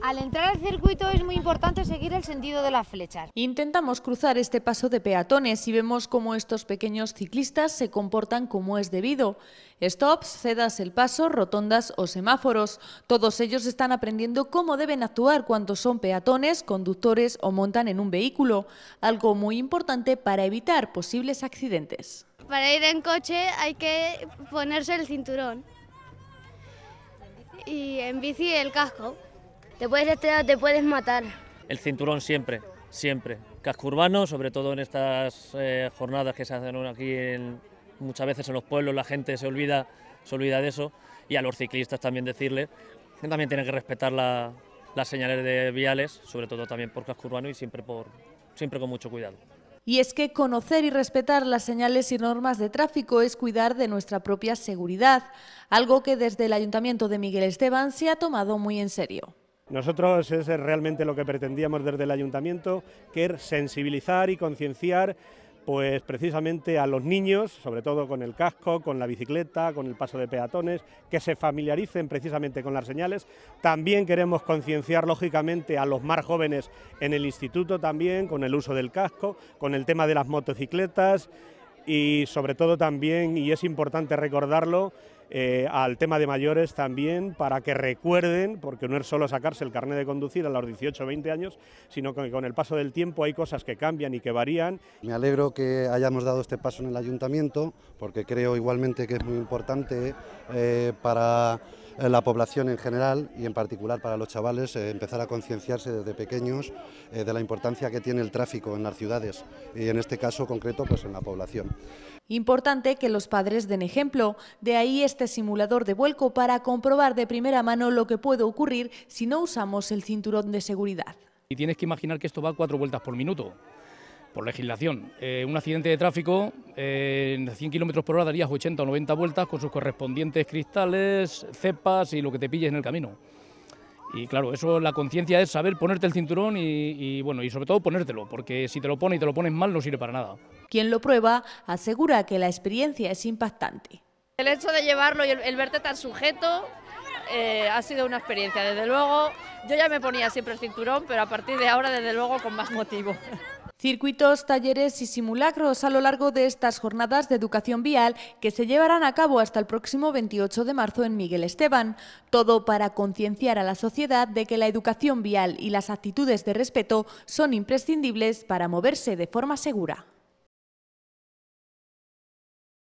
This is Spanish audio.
Al entrar al circuito es muy importante seguir el sentido de las flechas. Intentamos cruzar este paso de peatones y vemos cómo estos pequeños ciclistas se comportan como es debido. Stops, cedas el paso, rotondas o semáforos. Todos ellos están aprendiendo cómo deben actuar cuando son peatones, conductores o montan en un vehículo. Algo muy importante para evitar posibles accidentes. Para ir en coche hay que ponerse el cinturón y en bici el casco te este, puedes te puedes matar. El cinturón siempre, siempre. Casco urbano, sobre todo en estas eh, jornadas que se hacen aquí muchas veces en los pueblos, la gente se olvida, se olvida de eso. Y a los ciclistas también decirle que también tienen que respetar las señales de viales, sobre todo también por casco urbano y siempre, por, siempre con mucho cuidado. Y es que conocer y respetar las señales y normas de tráfico es cuidar de nuestra propia seguridad, algo que desde el Ayuntamiento de Miguel Esteban se ha tomado muy en serio. Nosotros es realmente lo que pretendíamos desde el ayuntamiento, que es sensibilizar y concienciar pues precisamente a los niños, sobre todo con el casco, con la bicicleta, con el paso de peatones, que se familiaricen precisamente con las señales. También queremos concienciar lógicamente a los más jóvenes en el instituto también con el uso del casco, con el tema de las motocicletas y sobre todo también, y es importante recordarlo, eh, al tema de mayores también, para que recuerden, porque no es solo sacarse el carnet de conducir a los 18 o 20 años, sino que con el paso del tiempo hay cosas que cambian y que varían. Me alegro que hayamos dado este paso en el ayuntamiento, porque creo igualmente que es muy importante eh, para eh, la población en general y en particular para los chavales empezar a concienciarse desde pequeños de la importancia que tiene el tráfico en las ciudades y en este caso concreto pues en la población. Importante que los padres den ejemplo, de ahí este este simulador de vuelco para comprobar de primera mano lo que puede ocurrir si no usamos el cinturón de seguridad. Y tienes que imaginar que esto va a cuatro vueltas por minuto, por legislación. Eh, un accidente de tráfico eh, en 100 kilómetros por hora darías 80 o 90 vueltas con sus correspondientes cristales, cepas y lo que te pilles en el camino. Y claro, eso la conciencia es saber ponerte el cinturón y, y, bueno, y sobre todo ponértelo, porque si te lo pones y te lo pones mal no sirve para nada. Quien lo prueba asegura que la experiencia es impactante. El hecho de llevarlo y el, verte tan sujeto eh, ha sido una experiencia. Desde luego, yo ya me ponía siempre el cinturón, pero a partir de ahora, desde luego, con más motivo. Circuitos, talleres y simulacros a lo largo de estas jornadas de educación vial que se llevarán a cabo hasta el próximo 28 de marzo en Miguel Esteban. Todo para concienciar a la sociedad de que la educación vial y las actitudes de respeto son imprescindibles para moverse de forma segura.